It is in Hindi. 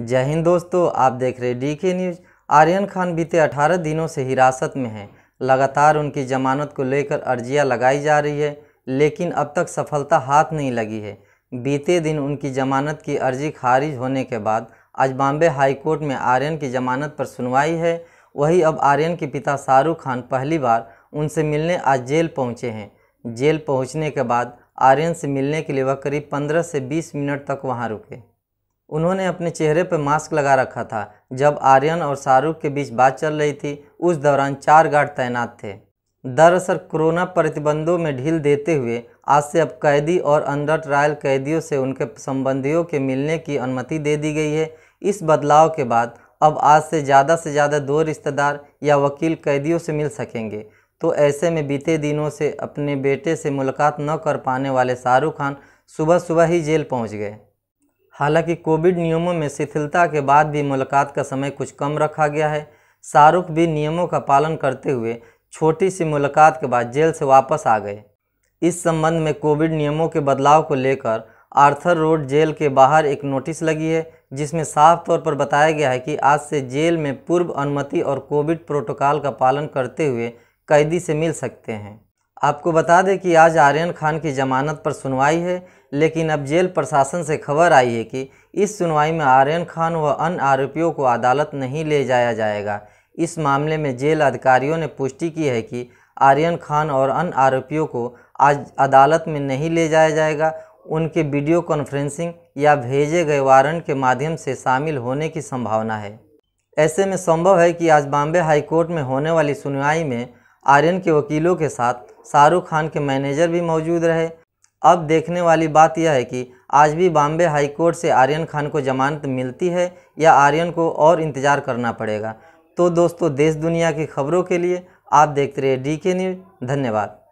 जय हिंद दोस्तों आप देख रहे डी के न्यूज आर्यन खान बीते 18 दिनों से हिरासत में हैं लगातार उनकी जमानत को लेकर अर्जियां लगाई जा रही है लेकिन अब तक सफलता हाथ नहीं लगी है बीते दिन उनकी जमानत की अर्जी खारिज होने के बाद आज बॉम्बे हाईकोर्ट में आर्यन की जमानत पर सुनवाई है वही अब आर्यन के पिता शाहरुख खान पहली बार उनसे मिलने आज जेल पहुँचे हैं जेल पहुँचने के बाद आर्यन से मिलने के लिए वह करीब पंद्रह से बीस मिनट तक वहाँ रुके उन्होंने अपने चेहरे पर मास्क लगा रखा था जब आर्यन और शाहरुख के बीच बात चल रही थी उस दौरान चार गार्ड तैनात थे दरअसल कोरोना प्रतिबंधों में ढील देते हुए आज से अब कैदी और अंडर ट्रायल कैदियों से उनके संबंधियों के मिलने की अनुमति दे दी गई है इस बदलाव के बाद अब आज से ज़्यादा से ज़्यादा दो रिश्तेदार या वकील कैदियों से मिल सकेंगे तो ऐसे में बीते दिनों से अपने बेटे से मुलाकात न कर पाने वाले शाहरुख खान सुबह सुबह ही जेल पहुंच गए हालांकि कोविड नियमों में शिथिलता के बाद भी मुलाकात का समय कुछ कम रखा गया है शाहरुख भी नियमों का पालन करते हुए छोटी सी मुलाकात के बाद जेल से वापस आ गए इस संबंध में कोविड नियमों के बदलाव को लेकर आर्थर रोड जेल के बाहर एक नोटिस लगी है जिसमें साफ तौर पर बताया गया है कि आज से जेल में पूर्व अनुमति और कोविड प्रोटोकॉल का पालन करते हुए कैदी से मिल सकते हैं आपको बता दें कि आज आर्यन खान की जमानत पर सुनवाई है लेकिन अब जेल प्रशासन से खबर आई है कि इस सुनवाई में आर्यन खान व अन्य आरोपियों को अदालत नहीं ले जाया जाएगा इस मामले में जेल अधिकारियों ने पुष्टि की है कि आर्यन खान और अन्य आरोपियों को आज अदालत में नहीं ले जाया जाएगा उनके वीडियो कॉन्फ्रेंसिंग या भेजे गए वारंट के माध्यम से शामिल होने की संभावना है ऐसे में संभव है कि आज बॉम्बे हाईकोर्ट में होने वाली सुनवाई में आर्यन के वकीलों के साथ शाहरुख खान के मैनेजर भी मौजूद रहे अब देखने वाली बात यह है कि आज भी बॉम्बे हाई कोर्ट से आर्यन खान को जमानत मिलती है या आर्यन को और इंतज़ार करना पड़ेगा तो दोस्तों देश दुनिया की खबरों के लिए आप देखते रहिए डी के न्यूज़ धन्यवाद